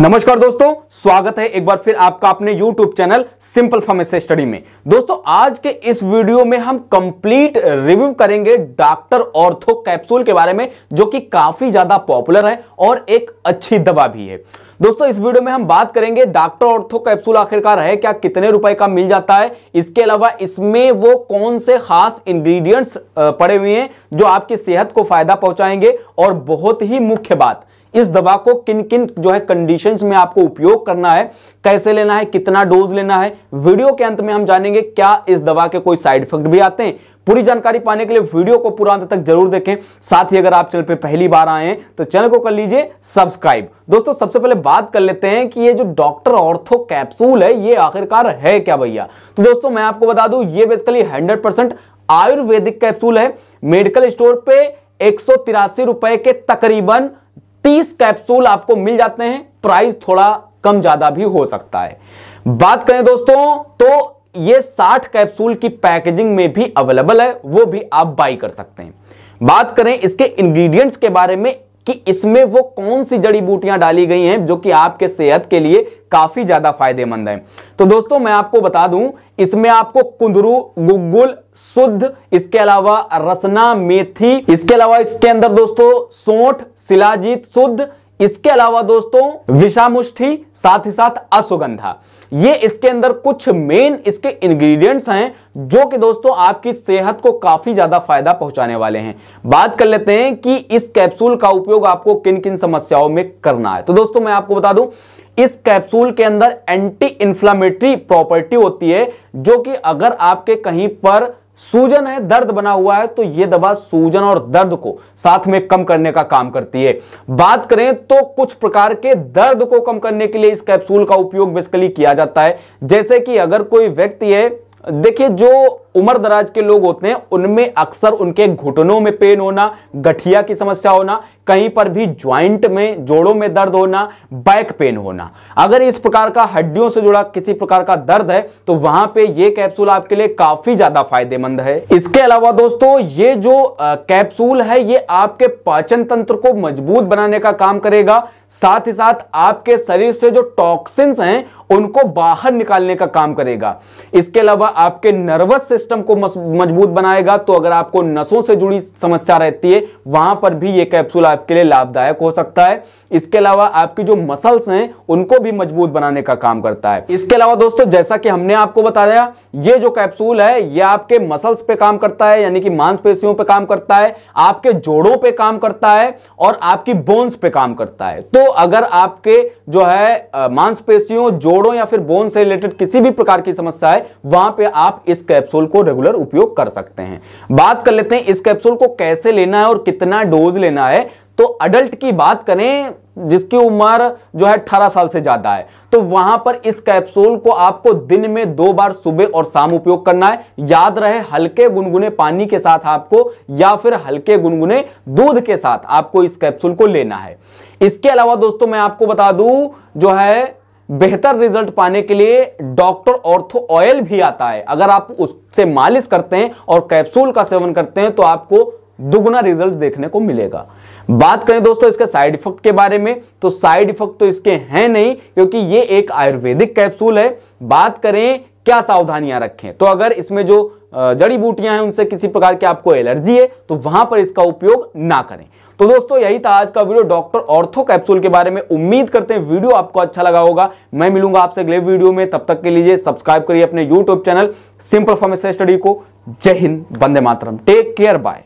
नमस्कार दोस्तों स्वागत है एक बार फिर आपका अपने YouTube channel simple pharmacy study में दोस्तों आज के इस वीडियो में हम कंप्लीट रिव्यू करेंगे डॉक्टर ऑर्थो कैप्सूल के बारे में जो कि काफी ज्यादा पॉपुलर है और एक अच्छी दवा भी है दोस्तों इस वीडियो में हम बात करेंगे डॉक्टर ऑर्थो कैप्सूल आखिरकार है क्या कितने रुपए का मिल जाता है इसके अलावा इसमें वो कौन से खास इंग्रेडिएंट्स पड़े हुए हैं जो आपकी सेहत को फायदा पहुंचाएंगे और बहुत ही मुख्य बात इस दवा को किन किन जो है कंडीशंस में आपको उपयोग करना है कैसे लेना है कितना डोज लेना है वीडियो के अंत में हम जानेंगे क्या इस दवा के कोई साइड इफेक्ट भी आते हैं पूरी जानकारी पाने के लिए वीडियो को पूरा अंत तक जरूर देखें साथ ही अगर आप चैनल पे पहली बार आए हैं तो चैनल को कर लीजिए सब्सक्राइब दोस्तों सबसे पहले बात कर लेते हैं कि ये जो डॉक्टर ऑर्थो कैप्सूल है ये आखिरकार है क्या भैया तो दोस्तों मैं आपको बता दूं ये बेसिकली 100% आयुर्वेदिक कैप्सूल है मेडिकल स्टोर पे एक रुपए के तकरीबन तीस कैप्सूल आपको मिल जाते हैं प्राइस थोड़ा कम ज्यादा भी हो सकता है बात करें दोस्तों तो ये साठ कैप्सूल की पैकेजिंग में भी अवेलेबल है वो भी आप बाई कर सकते हैं बात करें इसके इंग्रेडिएंट्स के बारे में कि इसमें वो कौन सी जड़ी बूटियां डाली गई हैं जो कि आपके सेहत के लिए काफी ज्यादा फायदेमंद है तो दोस्तों मैं आपको बता दूं इसमें आपको कुंदरू गुगुल शुद्ध इसके अलावा रसना मेथी इसके अलावा इसके अंदर दोस्तों सोठ शिलाजीत शुद्ध इसके अलावा दोस्तों विषामुष्ठी साथ ही साथ अश्वगंधा ये इसके अंदर कुछ मेन इसके इंग्रेडिएंट्स हैं जो कि दोस्तों आपकी सेहत को काफी ज्यादा फायदा पहुंचाने वाले हैं बात कर लेते हैं कि इस कैप्सूल का उपयोग आपको किन किन समस्याओं में करना है तो दोस्तों मैं आपको बता दूं इस कैप्सूल के अंदर एंटी इंफ्लामेटरी प्रॉपर्टी होती है जो कि अगर आपके कहीं पर सूजन है दर्द बना हुआ है तो यह दवा सूजन और दर्द को साथ में कम करने का काम करती है बात करें तो कुछ प्रकार के दर्द को कम करने के लिए इस कैप्सूल का उपयोग बेसिकली किया जाता है जैसे कि अगर कोई व्यक्ति है देखिए जो उम्र दराज के लोग होते हैं उनमें अक्सर उनके घुटनों में पेन होना गठिया की समस्या होना कहीं पर भी ज्वाइंट में जोड़ों में दर्द होना बैक पेन होना अगर इस प्रकार का हड्डियों से जुड़ा किसी प्रकार का दर्द है तो वहां पे ये कैप्सूल आपके लिए काफी ज्यादा फायदेमंद है इसके अलावा दोस्तों ये जो कैप्सूल है ये आपके पाचन तंत्र को मजबूत बनाने का काम करेगा साथ ही साथ आपके शरीर से जो टॉक्सिन्स हैं उनको बाहर निकालने का काम करेगा इसके अलावा आपके नर्वस सिस्टम को मजबूत बनाएगा तो अगर आपको नसों से जुड़ी समस्या रहती है वहां पर भी ये कैप्सूल आपके लिए लाभदायक हो सकता है इसके अलावा आपकी जो मसल्स हैं उनको भी मजबूत बनाने का काम करता है इसके अलावा दोस्तों जैसा कि हमने आपको बताया ये जो कैप्सूल है ये आपके मसल्स पे काम करता है यानी कि मांसपेशियों पे काम करता है आपके जोड़ों पे काम करता है और आपकी बोन्स पे काम करता है तो अगर आपके जो है मांसपेशियों जोड़ों या फिर बोन्स से रिलेटेड किसी भी प्रकार की समस्या है वहां पर आप इस कैप्सूल को रेगुलर उपयोग कर सकते हैं बात कर लेते हैं इस कैप्सूल को कैसे लेना है और कितना डोज लेना है तो अडल्ट की बात करें जिसकी उम्र जो है अठारह साल से ज्यादा है तो वहां पर इस कैप्सूल को आपको दिन में दो बार सुबह और शाम उपयोग करना है याद रहे हल्के गुनगुने पानी के साथ आपको या फिर हल्के गुनगुने दूध के साथ आपको इस कैप्सूल को लेना है इसके अलावा दोस्तों मैं आपको बता दूं जो है बेहतर रिजल्ट पाने के लिए डॉक्टर ऑर्थो ऑयल भी आता है अगर आप उससे मालिश करते हैं और कैप्सूल का सेवन करते हैं तो आपको दुगुना रिजल्ट देखने को मिलेगा बात करें दोस्तों इसके साइड इफेक्ट के बारे में तो साइड इफेक्ट तो इसके हैं नहीं क्योंकि ये एक आयुर्वेदिक कैप्सूल है बात करें क्या सावधानियां रखें तो अगर इसमें जो जड़ी बूटियां हैं उनसे किसी प्रकार की आपको एलर्जी है तो वहां पर इसका उपयोग ना करें तो दोस्तों यही था आज का वीडियो डॉक्टर ऑर्थो कैप्सूल के बारे में उम्मीद करते हैं वीडियो आपको अच्छा लगा होगा मैं मिलूंगा आपसे अगले वीडियो में तब तक के लिए सब्सक्राइब करिए अपने YouTube channel simple formation study को जय हिंद बंदे मातरम टेक केयर बाय